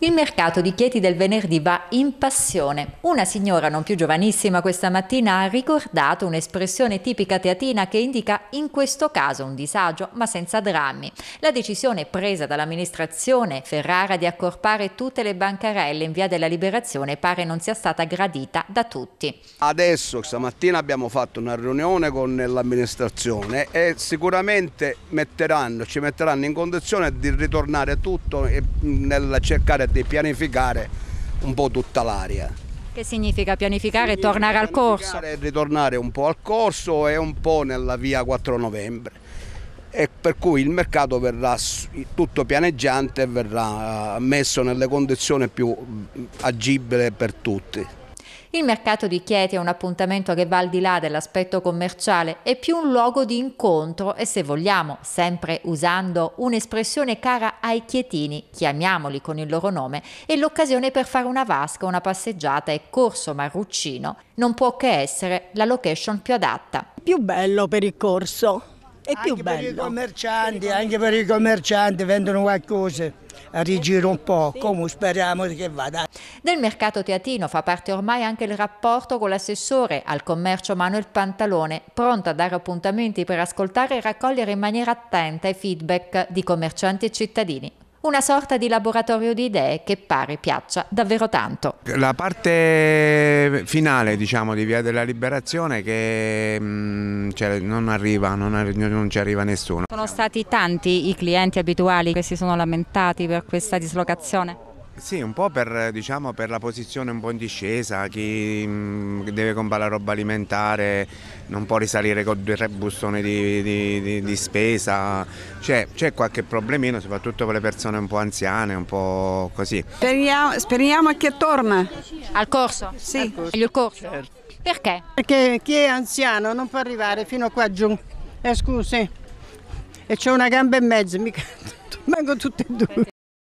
Il mercato di Chieti del venerdì va in passione. Una signora non più giovanissima questa mattina ha ricordato un'espressione tipica teatina che indica in questo caso un disagio ma senza drammi. La decisione presa dall'amministrazione Ferrara di accorpare tutte le bancarelle in via della liberazione pare non sia stata gradita da tutti. Adesso stamattina abbiamo fatto una riunione con l'amministrazione e sicuramente metteranno, ci metteranno in condizione di ritornare tutto mm, nel cercare di pianificare un po' tutta l'area. Che significa pianificare e tornare al corso? E Ritornare un po' al corso e un po' nella via 4 novembre. E per cui il mercato verrà tutto pianeggiante e verrà eh, messo nelle condizioni più agibili per tutti. Il mercato di Chieti è un appuntamento che va al di là dell'aspetto commerciale, è più un luogo di incontro e se vogliamo, sempre usando un'espressione cara ai chietini, chiamiamoli con il loro nome, è l'occasione per fare una vasca, una passeggiata e Corso Marruccino non può che essere la location più adatta. Più bello per il corso è più anche bello. Per i commercianti, anche per i commercianti vendono qualcosa a rigiro un po', sì. come speriamo che vada. Del mercato teatino fa parte ormai anche il rapporto con l'assessore al commercio Manuel Pantalone, pronto a dare appuntamenti per ascoltare e raccogliere in maniera attenta i feedback di commercianti e cittadini una sorta di laboratorio di idee che pare piaccia davvero tanto. La parte finale diciamo, di Via della Liberazione che mh, mm, cioè, non arriva, non, arri- non ci arriva nessuno. Sono stati tanti i clienti abituali che si sono lamentati per questa dislocazione? Sì, un po' per, diciamo, per, la posizione un po' in discesa, chi mh, deve comprare la roba alimentare non può risalire con due o tre bustoni di, di, di, di spesa, c'è, qualche problemino soprattutto per le persone un po' anziane, un po' così. Speriamo, speriamo che torna. Al corso? Sì. Al corso. Il corso? Certo. Perché? Perché chi è anziano non può arrivare fino qua giù, eh, scusi, e c'è una gamba e mezzo, mica rimango tutte e due.